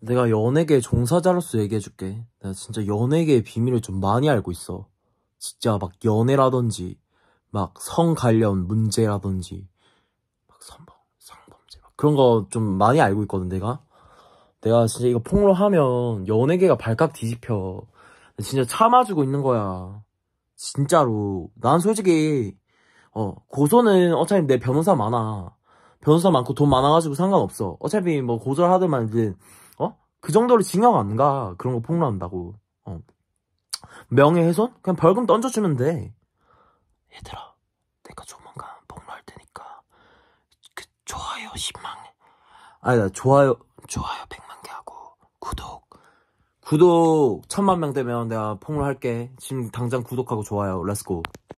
내가 연예계 종사자로서 얘기해줄게. 내가 진짜 연예계의 비밀을 좀 많이 알고 있어. 진짜 막 연애라든지, 막 성 관련 문제라든지, 막성범 성범죄, 막 그런 거 좀 많이 알고 있거든, 내가. 내가 진짜 이거 폭로하면 연예계가 발칵 뒤집혀. 진짜 참아주고 있는 거야. 진짜로. 난 솔직히, 어, 고소는 어차피 내 변호사 많아. 변호사 많고 돈 많아가지고 상관없어. 어차피 뭐 고소를 하든 말든 그 정도로 징역 안 가. 그런 거 폭로한다고. 어. 명예훼손? 그냥 벌금 던져주면 돼. 얘들아, 내가 조만간 폭로할 테니까 그 좋아요 10만 아니 나 좋아요 좋아요 100만 개 하고 구독 구독 1 0 0 0만명 되면 내가 폭로할게. 지금 당장 구독하고 좋아요. 렛츠고.